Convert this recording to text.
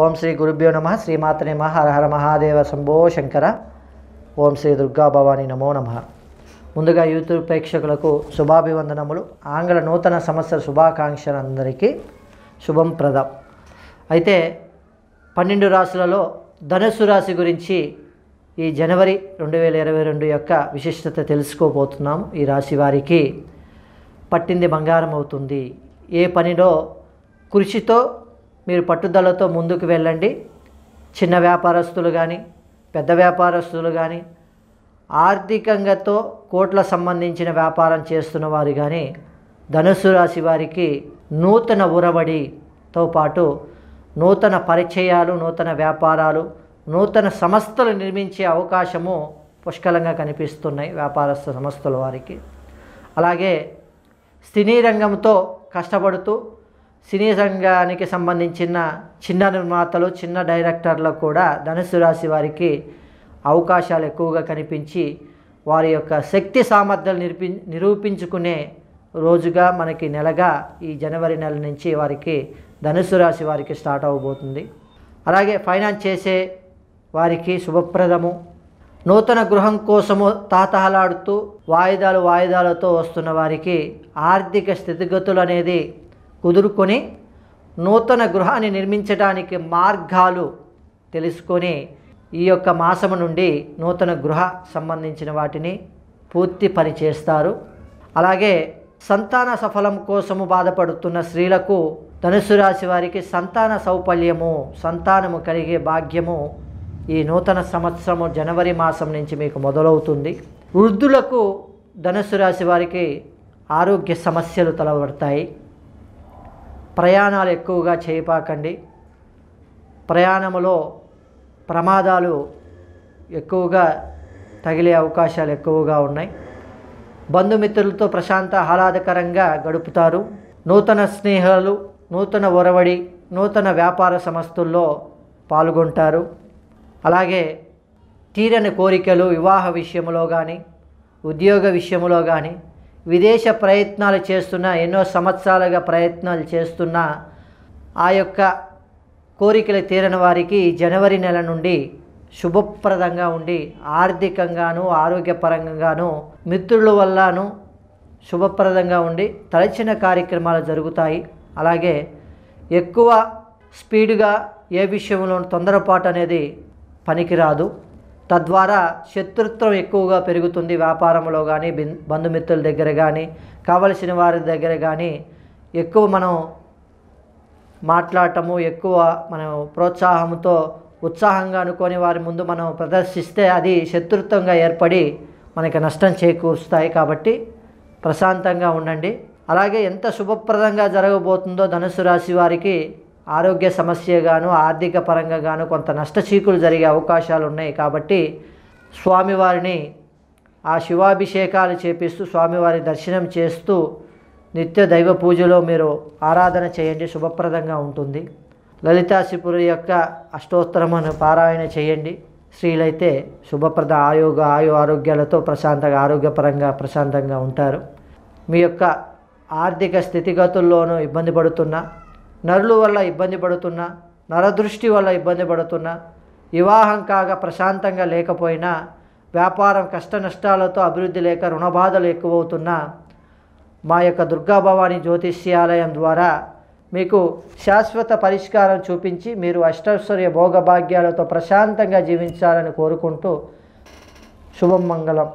ఓం శ్రీ గురుభ్యో నమ శ్రీమాతనే నమ హర హర మహాదేవ శంభో శంకర ఓం శ్రీ దుర్గా భవాని నమో నమ ముందుగా యూత్యూబ్ ప్రేక్షకులకు శుభాభివందనములు ఆంగ్ల నూతన సంవత్సర శుభాకాంక్షలందరికీ శుభం ప్రదం అయితే పన్నెండు రాశులలో ధనుస్సు రాశి గురించి ఈ జనవరి రెండు వేల ఇరవై రెండు యొక్క విశిష్టత తెలుసుకోబోతున్నాం ఈ రాశి వారికి పట్టింది బంగారం అవుతుంది ఏ పనిలో కృషితో మీరు పట్టుదలతో ముందుకు వెళ్ళండి చిన్న వ్యాపారస్తులు కానీ పెద్ద వ్యాపారస్తులు కానీ ఆర్థికంగాతో కోట్ల సంబంధించిన వ్యాపారం చేస్తున్న వారు కానీ ధనుసు రాశి వారికి నూతన ఉరబడితో పాటు నూతన పరిచయాలు నూతన వ్యాపారాలు నూతన సంస్థలు నిర్మించే అవకాశము పుష్కలంగా కనిపిస్తున్నాయి వ్యాపారస్థ సంస్థల వారికి అలాగే సినీ రంగంతో కష్టపడుతూ సినీ సంఘానికి సంబంధించిన చిన్న నిర్మాతలు చిన్న డైరెక్టర్లకు కూడా ధనుసు రాశి వారికి అవకాశాలు ఎక్కువగా కనిపించి వారి యొక్క శక్తి సామర్థ్యాలు నిరూపి నిరూపించుకునే రోజుగా మనకి నెలగా ఈ జనవరి నెల నుంచి వారికి ధనుసు రాశి వారికి స్టార్ట్ అవబోతుంది అలాగే ఫైనాన్స్ చేసే వారికి శుభప్రదము నూతన గృహం కోసము తాతహలాడుతూ వాయిదాలు వాయిదాలతో వస్తున్న వారికి ఆర్థిక స్థితిగతులు అనేది కుదురుకొని నూతన గృహాన్ని నిర్మించడానికి మార్గాలు తెలుసుకొని ఈ యొక్క మాసము నుండి నూతన గృహ సంబంధించిన వాటిని పూర్తి పని చేస్తారు అలాగే సంతాన సఫలం కోసము బాధపడుతున్న స్త్రీలకు ధనుసు రాశి వారికి సంతాన సౌపల్యము సంతానము కలిగే భాగ్యము ఈ నూతన సంవత్సరము జనవరి మాసం నుంచి మీకు మొదలవుతుంది వృద్ధులకు ధనుసు రాశి వారికి ఆరోగ్య సమస్యలు తలబడతాయి ప్రయాణాలు ఎక్కువగా చేయపాకండి ప్రయాణంలో ప్రమాదాలు ఎక్కువగా తగిలే అవకాశాలు ఎక్కువగా ఉన్నాయి బంధుమిత్రులతో ప్రశాంత ఆహ్లాదకరంగా గడుపుతారు నూతన స్నేహాలు నూతన ఒరవడి నూతన వ్యాపార సంస్థల్లో పాల్గొంటారు అలాగే తీరని కోరికలు వివాహ విషయంలో కానీ ఉద్యోగ విషయంలో కానీ విదేశ ప్రయత్నాలు చేస్తున్న ఎన్నో సంవత్సరాలుగా ప్రయత్నాలు చేస్తున్న ఆ యొక్క కోరికలు తీరని వారికి జనవరి నెల నుండి శుభప్రదంగా ఉండి ఆర్థికంగాను ఆరోగ్యపరంగాను మిత్రుల వల్లను శుభప్రదంగా ఉండి తలచిన కార్యక్రమాలు జరుగుతాయి అలాగే ఎక్కువ స్పీడ్గా ఏ విషయంలో తొందరపాటు అనేది పనికిరాదు తద్వారా శత్రుత్వం ఎక్కువగా పెరుగుతుంది వ్యాపారంలో కానీ బంధుమిత్రుల దగ్గర కానీ కావలసిన వారి దగ్గర కానీ ఎక్కువ మనం మాట్లాడటము ఎక్కువ మనం ప్రోత్సాహంతో ఉత్సాహంగా అనుకొని వారి ముందు మనం ప్రదర్శిస్తే అది శత్రుత్వంగా ఏర్పడి మనకి నష్టం చేకూరుస్తాయి కాబట్టి ప్రశాంతంగా ఉండండి అలాగే ఎంత శుభప్రదంగా జరగబోతుందో ధనుసు రాశి వారికి ఆరోగ్య సమస్యగాను ఆర్థిక పరంగా గాను కొంత నష్టచీకులు జరిగే అవకాశాలు ఉన్నాయి కాబట్టి స్వామివారిని ఆ శివాభిషేకాలు చేపిస్తూ స్వామివారి దర్శనం చేస్తూ నిత్య దైవ పూజలో మీరు ఆరాధన చేయండి శుభప్రదంగా ఉంటుంది లలితాసిపురి యొక్క అష్టోత్తరమును పారాయణ చేయండి స్త్రీలైతే శుభప్రద ఆయోగ ఆయు ఆరోగ్యాలతో ప్రశాంతంగా ఆరోగ్యపరంగా ప్రశాంతంగా ఉంటారు మీ యొక్క ఆర్థిక స్థితిగతుల్లోనూ ఇబ్బంది పడుతున్నా నరుల వల్ల ఇబ్బంది పడుతున్నా నరదృష్టి వల్ల ఇబ్బంది పడుతున్నా వివాహం కాగా ప్రశాంతంగా లేకపోయినా వ్యాపారం కష్ట నష్టాలతో అభివృద్ధి లేక రుణబాధలు ఎక్కువవుతున్నా మా యొక్క దుర్గాభవాని జ్యోతిష్యాలయం ద్వారా మీకు శాశ్వత పరిష్కారం చూపించి మీరు అష్టైశ్వర్య భోగభాగ్యాలతో ప్రశాంతంగా జీవించాలని కోరుకుంటూ శుభం మంగళం